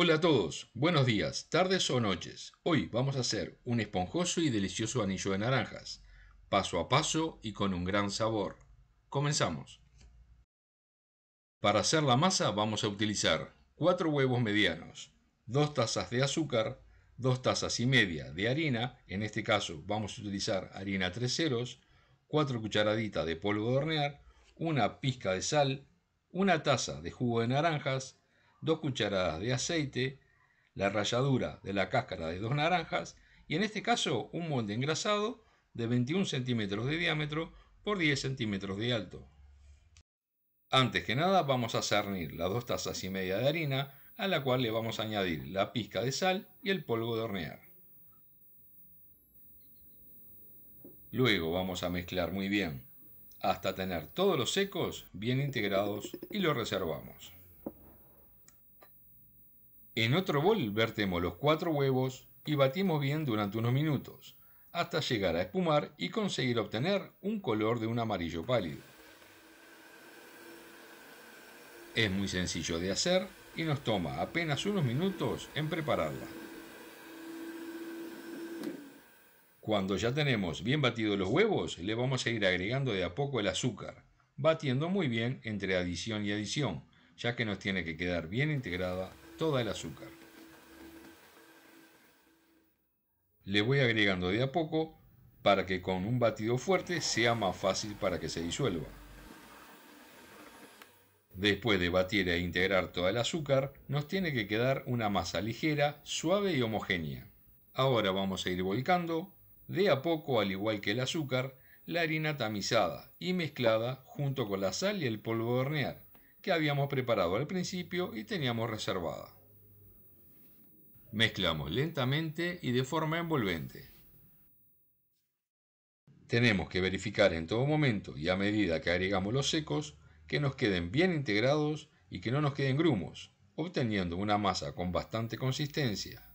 Hola a todos, buenos días, tardes o noches. Hoy vamos a hacer un esponjoso y delicioso anillo de naranjas, paso a paso y con un gran sabor. Comenzamos. Para hacer la masa vamos a utilizar 4 huevos medianos, 2 tazas de azúcar, 2 tazas y media de harina, en este caso vamos a utilizar harina 3 ceros, 4 cucharaditas de polvo de hornear, una pizca de sal, una taza de jugo de naranjas, dos cucharadas de aceite, la ralladura de la cáscara de dos naranjas y en este caso un molde engrasado de 21 centímetros de diámetro por 10 centímetros de alto. Antes que nada vamos a cernir las dos tazas y media de harina a la cual le vamos a añadir la pizca de sal y el polvo de hornear. Luego vamos a mezclar muy bien hasta tener todos los secos bien integrados y los reservamos. En otro bol vertemos los cuatro huevos y batimos bien durante unos minutos, hasta llegar a espumar y conseguir obtener un color de un amarillo pálido. Es muy sencillo de hacer y nos toma apenas unos minutos en prepararla. Cuando ya tenemos bien batidos los huevos, le vamos a ir agregando de a poco el azúcar, batiendo muy bien entre adición y adición, ya que nos tiene que quedar bien integrada toda el azúcar. Le voy agregando de a poco para que con un batido fuerte sea más fácil para que se disuelva. Después de batir e integrar todo el azúcar, nos tiene que quedar una masa ligera, suave y homogénea. Ahora vamos a ir volcando, de a poco al igual que el azúcar, la harina tamizada y mezclada junto con la sal y el polvo de hornear que habíamos preparado al principio y teníamos reservada. Mezclamos lentamente y de forma envolvente. Tenemos que verificar en todo momento y a medida que agregamos los secos que nos queden bien integrados y que no nos queden grumos, obteniendo una masa con bastante consistencia.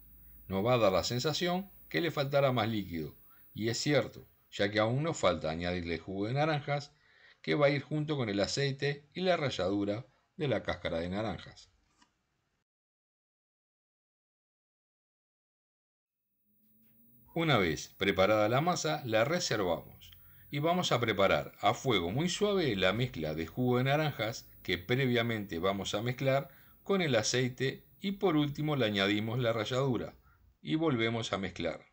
Nos va a dar la sensación que le faltará más líquido, y es cierto, ya que aún nos falta añadirle jugo de naranjas que va a ir junto con el aceite y la ralladura de la cáscara de naranjas. Una vez preparada la masa, la reservamos y vamos a preparar a fuego muy suave la mezcla de jugo de naranjas que previamente vamos a mezclar con el aceite y por último le añadimos la ralladura y volvemos a mezclar.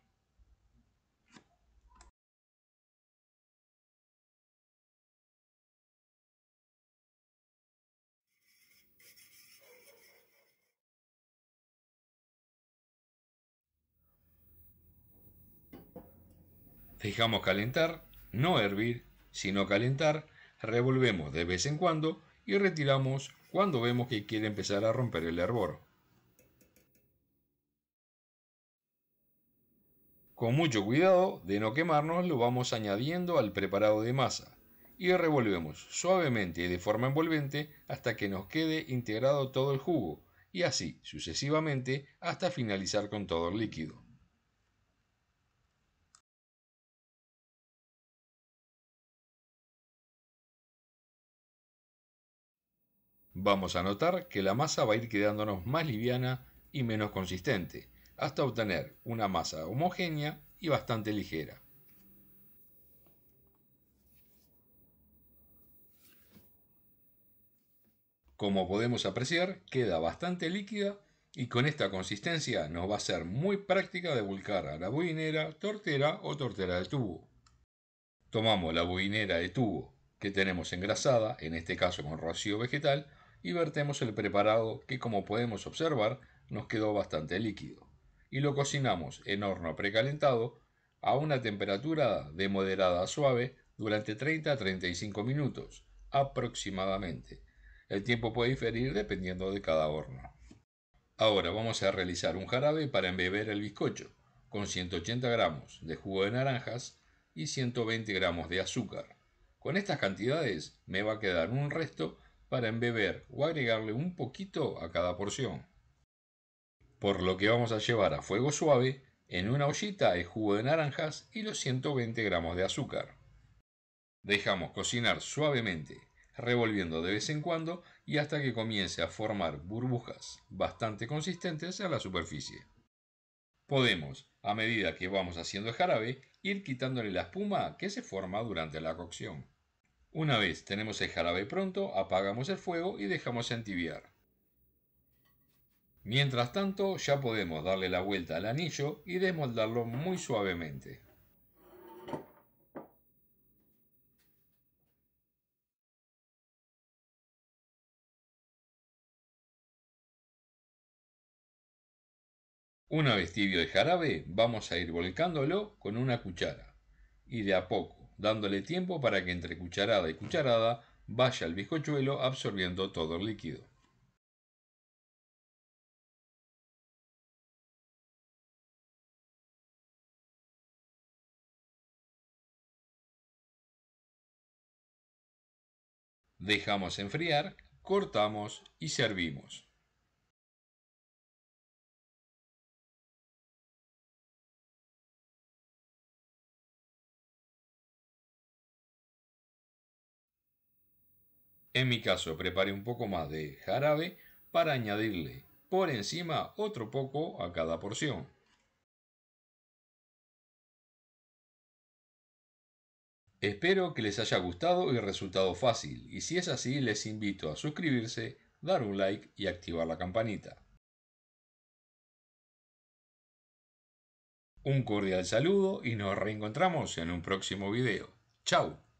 Dejamos calentar, no hervir, sino calentar, revolvemos de vez en cuando y retiramos cuando vemos que quiere empezar a romper el hervor. Con mucho cuidado de no quemarnos lo vamos añadiendo al preparado de masa y revolvemos suavemente y de forma envolvente hasta que nos quede integrado todo el jugo y así sucesivamente hasta finalizar con todo el líquido. Vamos a notar que la masa va a ir quedándonos más liviana y menos consistente, hasta obtener una masa homogénea y bastante ligera. Como podemos apreciar, queda bastante líquida y con esta consistencia nos va a ser muy práctica de volcar a la buinera, tortera o tortera de tubo. Tomamos la buinera de tubo que tenemos engrasada, en este caso con rocío vegetal, y vertemos el preparado que como podemos observar nos quedó bastante líquido y lo cocinamos en horno precalentado a una temperatura de moderada a suave durante 30 a 35 minutos aproximadamente. El tiempo puede diferir dependiendo de cada horno. Ahora vamos a realizar un jarabe para embeber el bizcocho con 180 gramos de jugo de naranjas y 120 gramos de azúcar. Con estas cantidades me va a quedar un resto para embeber o agregarle un poquito a cada porción. Por lo que vamos a llevar a fuego suave en una ollita el jugo de naranjas y los 120 gramos de azúcar. Dejamos cocinar suavemente, revolviendo de vez en cuando y hasta que comience a formar burbujas bastante consistentes en la superficie. Podemos, a medida que vamos haciendo el jarabe, ir quitándole la espuma que se forma durante la cocción. Una vez tenemos el jarabe pronto, apagamos el fuego y dejamos entibiar. Mientras tanto, ya podemos darle la vuelta al anillo y desmoldarlo muy suavemente. Una vez tibio el jarabe, vamos a ir volcándolo con una cuchara y de a poco dándole tiempo para que entre cucharada y cucharada vaya el bizcochuelo absorbiendo todo el líquido. Dejamos enfriar, cortamos y servimos. En mi caso preparé un poco más de jarabe para añadirle por encima otro poco a cada porción. Espero que les haya gustado y resultado fácil y si es así les invito a suscribirse, dar un like y activar la campanita. Un cordial saludo y nos reencontramos en un próximo video. ¡Chao!